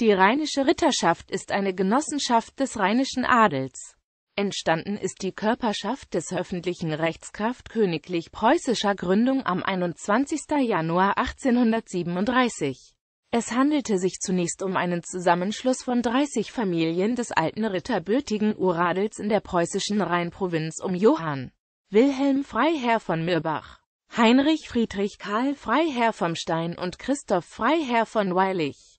Die Rheinische Ritterschaft ist eine Genossenschaft des rheinischen Adels. Entstanden ist die Körperschaft des öffentlichen Rechtskraft königlich preußischer Gründung am 21. Januar 1837. Es handelte sich zunächst um einen Zusammenschluss von 30 Familien des alten ritterbürtigen Uradels in der preußischen Rheinprovinz um Johann Wilhelm Freiherr von Mirbach, Heinrich Friedrich Karl Freiherr vom Stein und Christoph Freiherr von Weilich.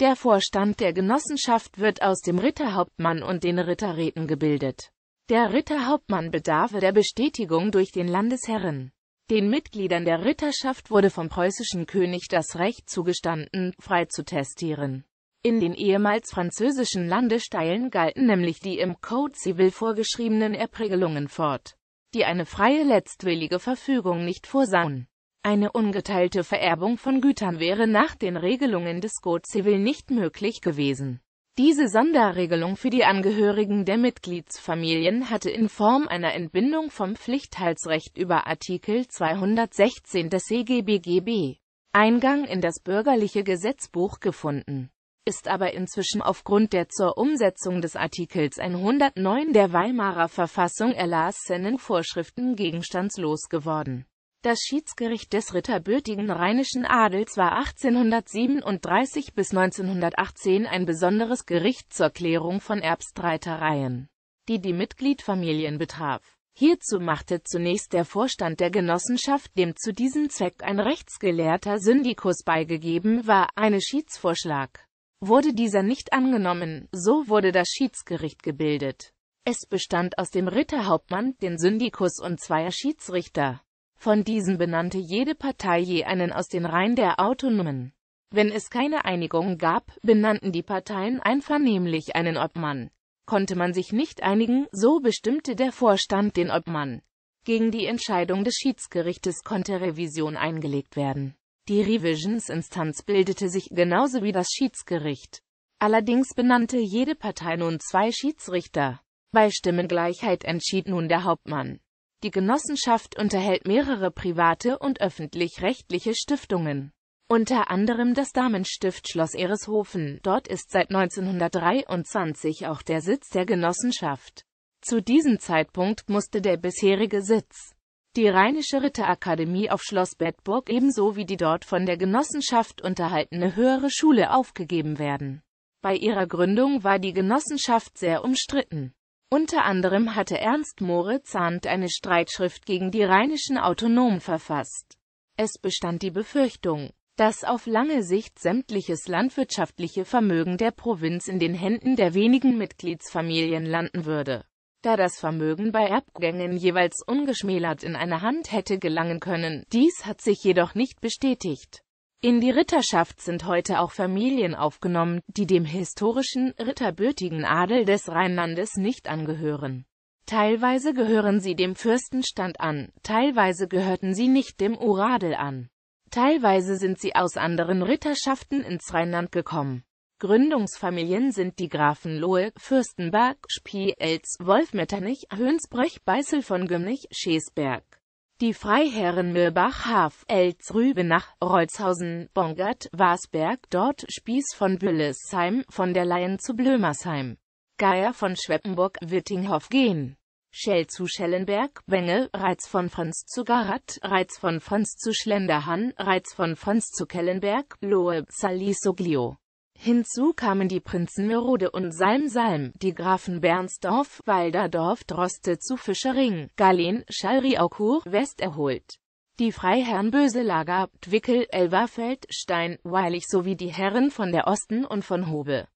Der Vorstand der Genossenschaft wird aus dem Ritterhauptmann und den Ritterräten gebildet. Der Ritterhauptmann bedarf der Bestätigung durch den Landesherren. Den Mitgliedern der Ritterschaft wurde vom preußischen König das Recht zugestanden, frei zu testieren. In den ehemals französischen Landesteilen galten nämlich die im Code Civil vorgeschriebenen Erprägelungen fort, die eine freie letztwillige Verfügung nicht vorsahen. Eine ungeteilte Vererbung von Gütern wäre nach den Regelungen des Code Civil nicht möglich gewesen. Diese Sonderregelung für die Angehörigen der Mitgliedsfamilien hatte in Form einer Entbindung vom Pflichtteilsrecht über Artikel 216 des CGBGB Eingang in das bürgerliche Gesetzbuch gefunden, ist aber inzwischen aufgrund der zur Umsetzung des Artikels 109 der Weimarer Verfassung erlassenen Vorschriften gegenstandslos geworden das Schiedsgericht des ritterbürtigen rheinischen Adels war 1837 bis 1918 ein besonderes Gericht zur Klärung von Erbstreitereien, die die Mitgliedfamilien betraf. Hierzu machte zunächst der Vorstand der Genossenschaft, dem zu diesem Zweck ein rechtsgelehrter Syndikus beigegeben war, eine Schiedsvorschlag. Wurde dieser nicht angenommen, so wurde das Schiedsgericht gebildet. Es bestand aus dem Ritterhauptmann, den Syndikus und zweier Schiedsrichter. Von diesen benannte jede Partei je einen aus den Reihen der Autonomen. Wenn es keine Einigung gab, benannten die Parteien einvernehmlich einen Obmann. Konnte man sich nicht einigen, so bestimmte der Vorstand den Obmann. Gegen die Entscheidung des Schiedsgerichtes konnte Revision eingelegt werden. Die Revisionsinstanz bildete sich genauso wie das Schiedsgericht. Allerdings benannte jede Partei nun zwei Schiedsrichter. Bei Stimmengleichheit entschied nun der Hauptmann. Die Genossenschaft unterhält mehrere private und öffentlich-rechtliche Stiftungen. Unter anderem das Damenstift Schloss Ereshofen, dort ist seit 1923 auch der Sitz der Genossenschaft. Zu diesem Zeitpunkt musste der bisherige Sitz, die Rheinische Ritterakademie auf Schloss Bedburg ebenso wie die dort von der Genossenschaft unterhaltene höhere Schule aufgegeben werden. Bei ihrer Gründung war die Genossenschaft sehr umstritten. Unter anderem hatte Ernst Moritz Zahnt eine Streitschrift gegen die rheinischen Autonomen verfasst. Es bestand die Befürchtung, dass auf lange Sicht sämtliches landwirtschaftliche Vermögen der Provinz in den Händen der wenigen Mitgliedsfamilien landen würde. Da das Vermögen bei Erbgängen jeweils ungeschmälert in eine Hand hätte gelangen können, dies hat sich jedoch nicht bestätigt. In die Ritterschaft sind heute auch Familien aufgenommen, die dem historischen, ritterbürtigen Adel des Rheinlandes nicht angehören. Teilweise gehören sie dem Fürstenstand an, teilweise gehörten sie nicht dem Uradel an. Teilweise sind sie aus anderen Ritterschaften ins Rheinland gekommen. Gründungsfamilien sind die Grafen Lohe, Fürstenberg, Spielz, Wolfmetternich, Hönsbrech, Beißel von Gümnich, Schesberg. Die Freiherren Mürbach, Haf, Elz, Rübenach, Rolzhausen, Bongert, Wasberg, dort Spieß von Büllesheim, von der Leyen zu Blömersheim, Geier von Schweppenburg, Wittinghoff gehen. Schell zu Schellenberg, Wenge, Reiz von Franz zu Garat, Reiz von Franz zu Schlenderhan, Reiz von Franz zu Kellenberg, Lohe, Salisoglio. Hinzu kamen die Prinzen Merode und Salm-Salm, die Grafen Bernsdorf, Walderdorf, Droste zu Fischering, Galen, Aukur, West erholt. Die Freiherren Böselager, Twickel, Elverfeld, Stein, Weilig sowie die Herren von der Osten und von Hobe.